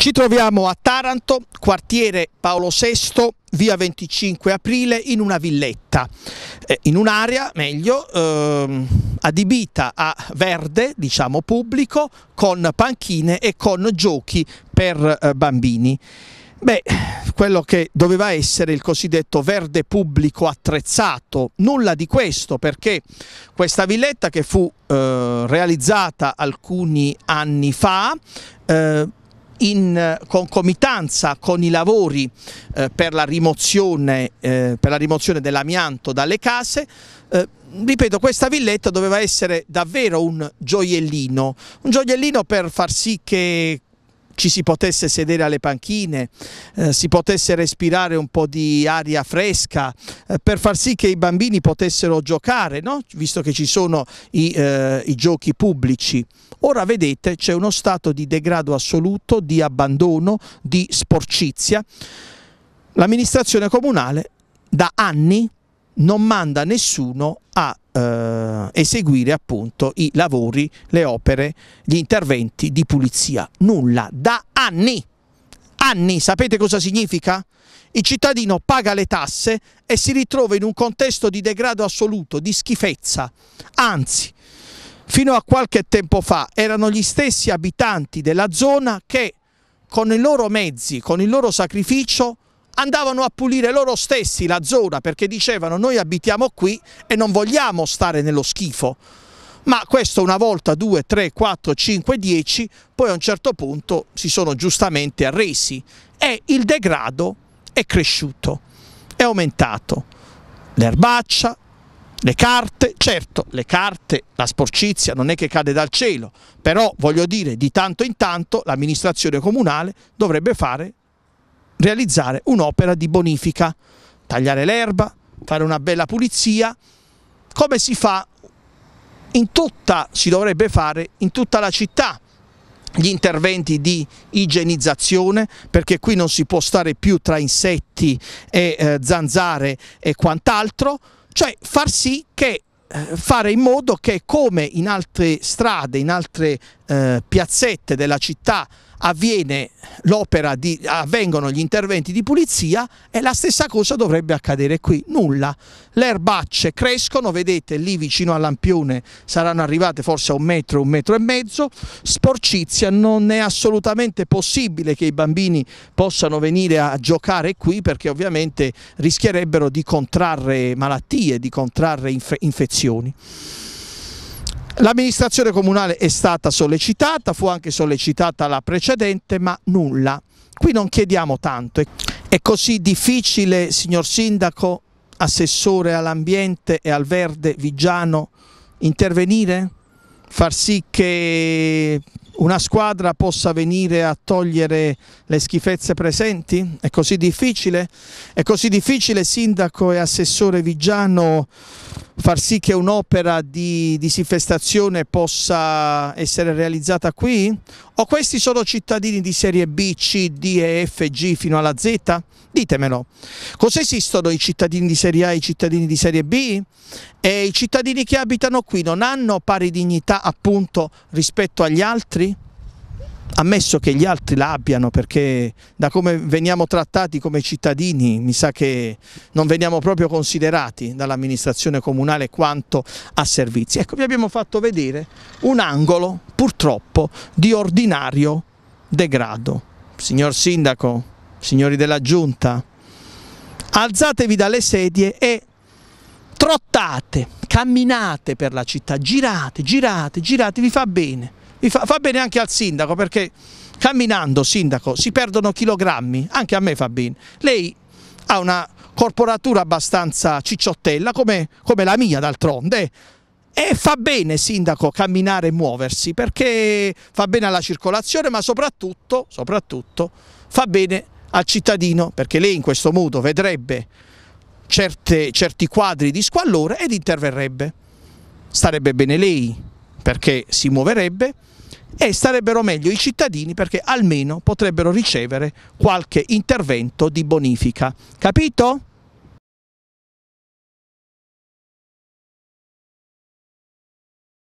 Ci troviamo a Taranto, quartiere Paolo VI, via 25 aprile, in una villetta, eh, in un'area, meglio, eh, adibita a verde, diciamo pubblico, con panchine e con giochi per eh, bambini. Beh, quello che doveva essere il cosiddetto verde pubblico attrezzato, nulla di questo perché questa villetta che fu eh, realizzata alcuni anni fa eh, in concomitanza con i lavori eh, per la rimozione, eh, rimozione dell'amianto dalle case, eh, ripeto, questa villetta doveva essere davvero un gioiellino, un gioiellino per far sì che ci si potesse sedere alle panchine, eh, si potesse respirare un po' di aria fresca eh, per far sì che i bambini potessero giocare, no? visto che ci sono i, eh, i giochi pubblici. Ora vedete c'è uno stato di degrado assoluto, di abbandono, di sporcizia. L'amministrazione comunale da anni non manda nessuno a eh, eseguire appunto i lavori, le opere, gli interventi di pulizia. Nulla, da anni. Anni, sapete cosa significa? Il cittadino paga le tasse e si ritrova in un contesto di degrado assoluto, di schifezza. Anzi, fino a qualche tempo fa erano gli stessi abitanti della zona che con i loro mezzi, con il loro sacrificio, andavano a pulire loro stessi la zona perché dicevano noi abitiamo qui e non vogliamo stare nello schifo. Ma questo una volta, due, tre, quattro, cinque, dieci, poi a un certo punto si sono giustamente arresi e il degrado è cresciuto, è aumentato. L'erbaccia, le carte, certo, le carte, la sporcizia non è che cade dal cielo, però voglio dire, di tanto in tanto l'amministrazione comunale dovrebbe fare realizzare un'opera di bonifica, tagliare l'erba, fare una bella pulizia, come si fa in tutta, si dovrebbe fare in tutta la città gli interventi di igienizzazione perché qui non si può stare più tra insetti e eh, zanzare e quant'altro, cioè far sì che eh, fare in modo che come in altre strade, in altre eh, piazzette della città avviene l'opera di, avvengono gli interventi di pulizia e la stessa cosa dovrebbe accadere qui, nulla. Le erbacce crescono, vedete lì vicino al lampione saranno arrivate forse a un metro, un metro e mezzo, sporcizia, non è assolutamente possibile che i bambini possano venire a giocare qui perché ovviamente rischierebbero di contrarre malattie, di contrarre inf infezioni. L'amministrazione comunale è stata sollecitata, fu anche sollecitata la precedente, ma nulla. Qui non chiediamo tanto. È così difficile, signor Sindaco, assessore all'ambiente e al verde Vigiano, intervenire? Far sì che una squadra possa venire a togliere le schifezze presenti? È così difficile? È così difficile, Sindaco e Assessore Vigiano, far sì che un'opera di disinfestazione possa essere realizzata qui? O questi sono cittadini di serie B, C, D e F, G fino alla Z? Ditemelo. Cosa esistono i cittadini di serie A e i cittadini di serie B? E i cittadini che abitano qui non hanno pari dignità appunto rispetto agli altri? ammesso che gli altri l'abbiano perché da come veniamo trattati come cittadini mi sa che non veniamo proprio considerati dall'amministrazione comunale quanto a servizi. Ecco, vi abbiamo fatto vedere un angolo purtroppo di ordinario degrado. Signor Sindaco, signori della Giunta, alzatevi dalle sedie e trottate, camminate per la città, girate, girate, girate, vi fa bene fa, fa bene anche al sindaco perché camminando, sindaco, si perdono chilogrammi, anche a me fa bene. Lei ha una corporatura abbastanza cicciottella, come, come la mia d'altronde, e fa bene, sindaco, camminare e muoversi, perché fa bene alla circolazione, ma soprattutto, soprattutto fa bene al cittadino, perché lei in questo modo vedrebbe certe, certi quadri di squallore ed interverrebbe. Starebbe bene lei, perché si muoverebbe e starebbero meglio i cittadini perché almeno potrebbero ricevere qualche intervento di bonifica. Capito?